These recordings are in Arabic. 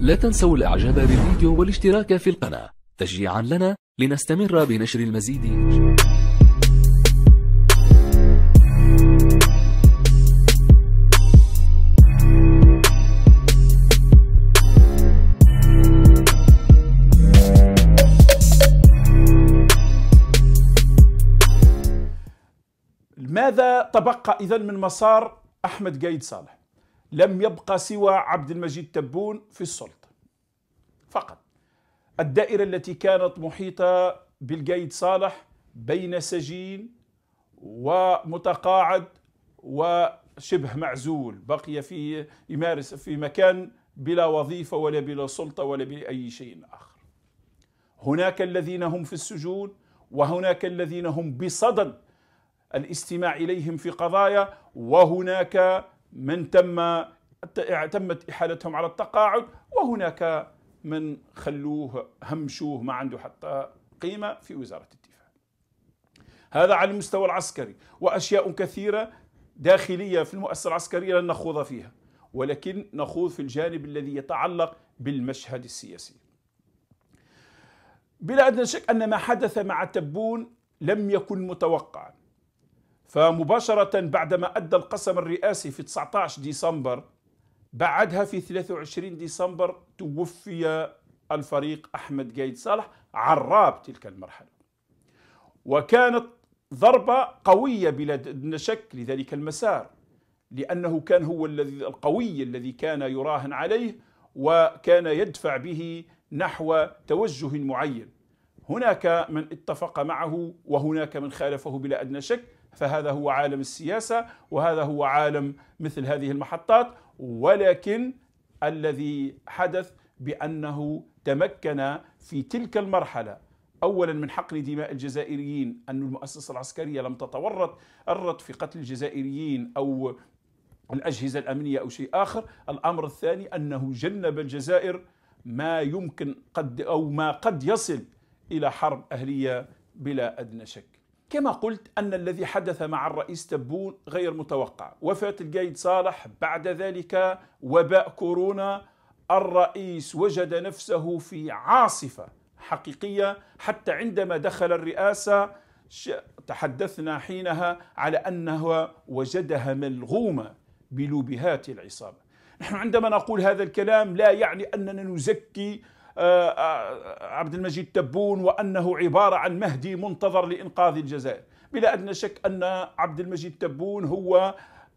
لا تنسوا الإعجاب بالفيديو والاشتراك في القناة تشجيعا لنا لنستمر بنشر المزيد ماذا تبقى إذا من مسار أحمد قايد صالح لم يبقى سوى عبد المجيد تبون في السلطة فقط الدائرة التي كانت محيطة بالقيد صالح بين سجين ومتقاعد وشبه معزول بقي في يمارس في مكان بلا وظيفة ولا بلا سلطة ولا بأي شيء آخر هناك الذين هم في السجون وهناك الذين هم بصدد الاستماع إليهم في قضايا وهناك من تم تمت احالتهم على التقاعد وهناك من خلوه همشوه ما عنده حتى قيمه في وزاره الدفاع. هذا على المستوى العسكري واشياء كثيره داخليه في المؤسسه العسكريه لن نخوض فيها ولكن نخوض في الجانب الذي يتعلق بالمشهد السياسي. بلا ادنى شك ان ما حدث مع تبون لم يكن متوقعا فمباشرة بعدما أدى القسم الرئاسي في 19 ديسمبر بعدها في 23 ديسمبر توفي الفريق أحمد قايد صالح عراب تلك المرحلة وكانت ضربة قوية بلا شك لذلك المسار لأنه كان هو الذي القوي الذي كان يراهن عليه وكان يدفع به نحو توجه معين هناك من اتفق معه وهناك من خالفه بلا أدنى شك فهذا هو عالم السياسه وهذا هو عالم مثل هذه المحطات ولكن الذي حدث بانه تمكن في تلك المرحله اولا من حقن دماء الجزائريين ان المؤسسه العسكريه لم تتورط الرط في قتل الجزائريين او الاجهزه الامنيه او شيء اخر، الامر الثاني انه جنب الجزائر ما يمكن قد او ما قد يصل الى حرب اهليه بلا ادنى شك. كما قلت أن الذي حدث مع الرئيس تبون غير متوقع وفاة القايد صالح بعد ذلك وباء كورونا الرئيس وجد نفسه في عاصفة حقيقية حتى عندما دخل الرئاسة تحدثنا حينها على أنها وجدها ملغومة بلوبهات العصابة نحن عندما نقول هذا الكلام لا يعني أننا نزكي آه، آه، عبد المجيد تبون وأنه عبارة عن مهدي منتظر لإنقاذ الجزائر بلا أدنى شك أن عبد المجيد تبون هو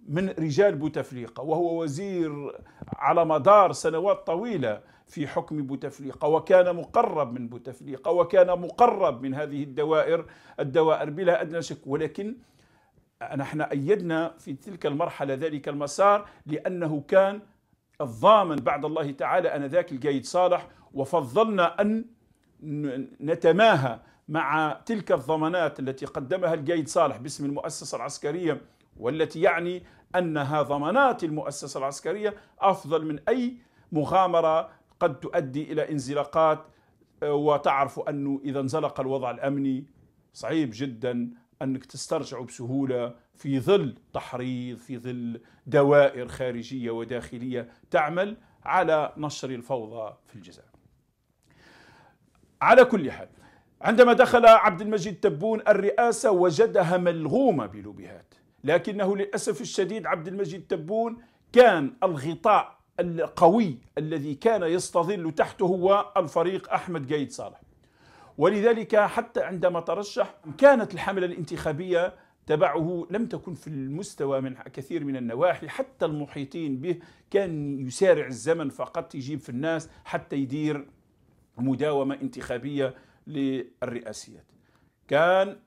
من رجال بوتفليقة وهو وزير على مدار سنوات طويلة في حكم بوتفليقة وكان مقرب من بوتفليقة وكان مقرب من هذه الدوائر الدوائر بلا أدنى شك ولكن نحن أيدنا في تلك المرحلة ذلك المسار لأنه كان الضامن بعد الله تعالى انذاك الجيد صالح وفضلنا ان نتماهى مع تلك الضمانات التي قدمها الجيد صالح باسم المؤسسه العسكريه والتي يعني انها ضمانات المؤسسه العسكريه افضل من اي مغامره قد تؤدي الى انزلاقات آه، وتعرف انه اذا انزلق الوضع الامني صعيب جدا انك تسترجعه بسهوله في ظل تحريض في ظل دوائر خارجيه وداخليه تعمل على نشر الفوضى في الجزائر. على كل حال عندما دخل عبد المجيد تبون الرئاسه وجدها ملغومه بلوبهات لكنه للاسف الشديد عبد المجيد تبون كان الغطاء القوي الذي كان يستظل تحته هو الفريق احمد قايد صالح. ولذلك حتى عندما ترشح كانت الحملة الانتخابية تبعه لم تكن في المستوى من كثير من النواحي حتى المحيطين به كان يسارع الزمن فقط يجيب في الناس حتى يدير مداومة انتخابية للرئاسيات كان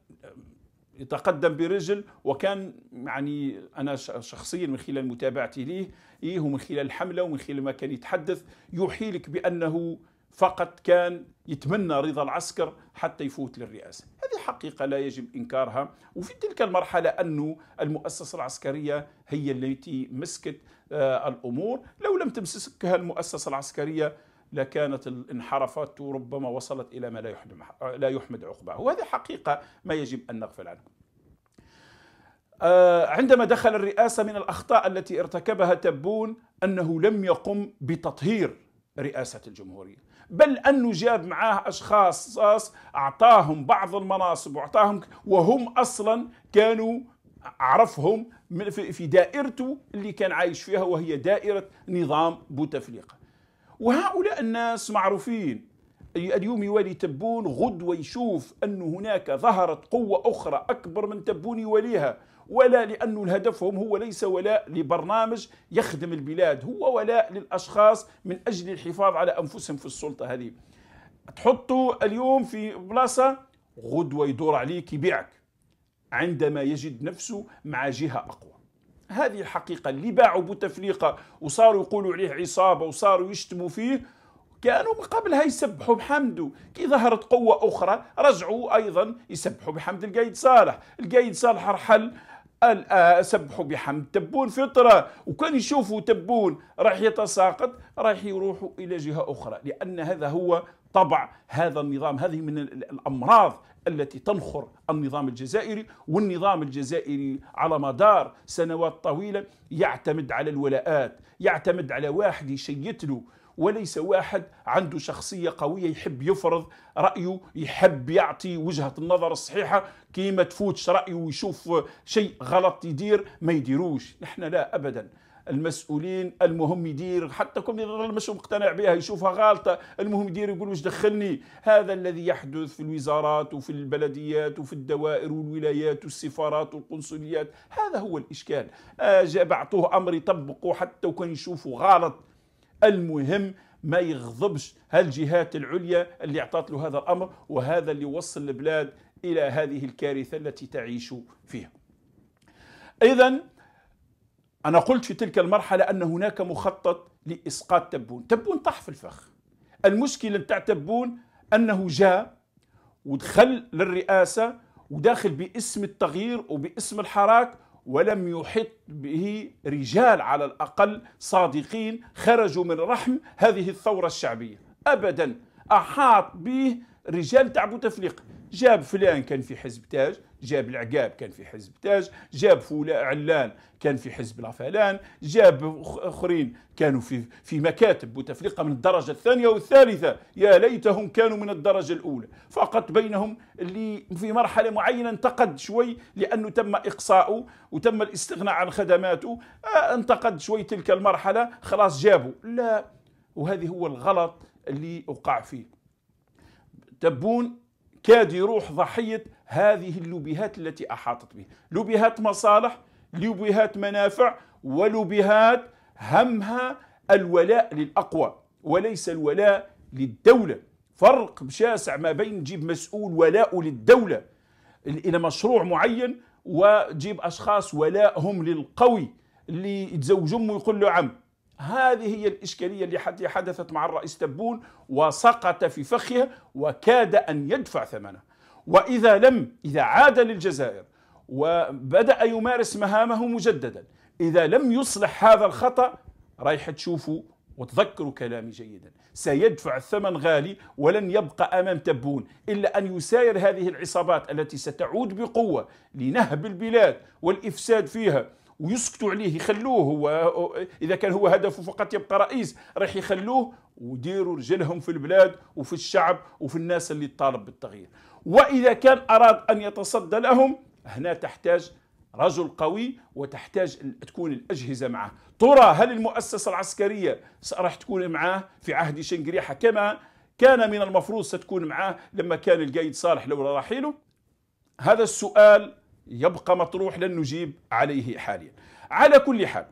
يتقدم برجل وكان يعني انا شخصيا من خلال متابعتي ليه إيه، ومن خلال الحمله ومن خلال ما كان يتحدث يوحي لك بانه فقط كان يتمنى رضا العسكر حتى يفوت للرئاسة هذه حقيقة لا يجب إنكارها وفي تلك المرحلة أن المؤسسة العسكرية هي التي مسكت آه، الأمور لو لم تمسكها المؤسسة العسكرية لكانت الانحرافات وربما وصلت إلى ما لا يحمد, لا يحمد عقباه وهذه حقيقة ما يجب أن نغفل عنه آه، عندما دخل الرئاسة من الأخطاء التي ارتكبها تبون أنه لم يقم بتطهير رئاسة الجمهورية بل أنه جاب معاه أشخاص أعطاهم بعض المناصب وأعطاهم وهم أصلا كانوا عرفهم في دائرته اللي كان عايش فيها وهي دائرة نظام بوتفليقة وهؤلاء الناس معروفين اليوم يولي تبون غدوة يشوف أن هناك ظهرت قوة أخرى أكبر من تبون يوليها ولا لأن هدفهم هو ليس ولاء لبرنامج يخدم البلاد هو ولاء للأشخاص من أجل الحفاظ على أنفسهم في السلطة هذه تحطوا اليوم في بلاصة غدوة يدور عليك يبيعك عندما يجد نفسه مع جهة أقوى هذه الحقيقة اللي باعوا بوتفليقة وصاروا يقولوا عليه عصابة وصاروا يشتموا فيه كانوا من قبلها يسبحوا بحمده كي ظهرت قوة أخرى رجعوا أيضا يسبحوا بحمد القايد صالح القايد صالح رحل سبحوا بحمد تبون فطرة وكان يشوفوا تبون راح يتساقط راح يروحوا إلى جهة أخرى لأن هذا هو طبع هذا النظام هذه من الأمراض التي تنخر النظام الجزائري والنظام الجزائري على مدار سنوات طويلة يعتمد على الولاءات يعتمد على واحد يشيت له وليس واحد عنده شخصية قوية يحب يفرض رأيه يحب يعطي وجهة النظر الصحيحة كي ما تفوتش رأيه ويشوف شيء غلط يدير ما يديروش نحن لا أبدا المسؤولين المهم يدير حتى كل اللي مش مقتنع بها يشوفها غالطة المهم يدير يقول وش دخلني هذا الذي يحدث في الوزارات وفي البلديات وفي الدوائر والولايات والسفارات والقنصليات هذا هو الإشكال آه، بعطوه أمر يطبقوا حتى وكان يشوفوا غلط المهم ما يغضبش هالجهات العليا اللي اعطت له هذا الامر وهذا اللي وصل البلاد الى هذه الكارثه التي تعيش فيها. اذا انا قلت في تلك المرحله ان هناك مخطط لاسقاط تبون، تبون طاح في الفخ. المشكله نتاع تبون انه جاء ودخل للرئاسه وداخل باسم التغيير وباسم الحراك ولم يحط به رجال على الأقل صادقين خرجوا من رحم هذه الثورة الشعبية أبدا أحاط به رجال تعبوا تفليق جاب فلان كان في حزب تاج جاب العقاب كان في حزب تاج جاب فولا علان كان في حزب العفلان جاب اخرين كانوا في في مكاتب بوتفليقه من الدرجه الثانيه والثالثه يا ليتهم كانوا من الدرجه الاولى فقط بينهم اللي في مرحله معينه انتقد شوي لانه تم اقصاؤه وتم الاستغناء عن خدماته آه، انتقد شوي تلك المرحله خلاص جابوا لا وهذه هو الغلط اللي وقع فيه تبون كاد يروح ضحية هذه اللبهات التي أحاطت به لبهات مصالح لبهات منافع ولبهات همها الولاء للأقوى وليس الولاء للدولة فرق شاسع ما بين جيب مسؤول ولاء للدولة إلى مشروع معين وجيب أشخاص ولاءهم للقوي اللي يتزوج أمه يقول له عم هذه هي الإشكالية التي حدثت مع الرئيس تبون وسقط في فخه وكاد أن يدفع ثمنه وإذا لم إذا عاد للجزائر وبدأ يمارس مهامه مجددا إذا لم يصلح هذا الخطأ رايح تشوفوا وتذكروا كلامي جيدا سيدفع الثمن غالي ولن يبقى أمام تبون إلا أن يساير هذه العصابات التي ستعود بقوة لنهب البلاد والإفساد فيها ويسكتوا عليه يخلوه هو اذا كان هو هدفه فقط يبقى رئيس راح يخلوه وديروا رجلهم في البلاد وفي الشعب وفي الناس اللي تطالب بالتغيير واذا كان اراد ان يتصدى لهم هنا تحتاج رجل قوي وتحتاج تكون الأجهزة معه ترى هل المؤسسة العسكرية راح تكون معاه في عهد شنقريحة كما كان من المفروض ستكون معاه لما كان القايد صالح لولا رحيله هذا السؤال يبقى مطروح لن نجيب عليه حاليا على كل حال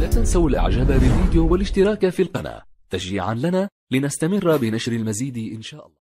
لا تنسوا الاعجاب بالفيديو والاشتراك في القناة تشجيعا لنا لنستمر بنشر المزيد ان شاء الله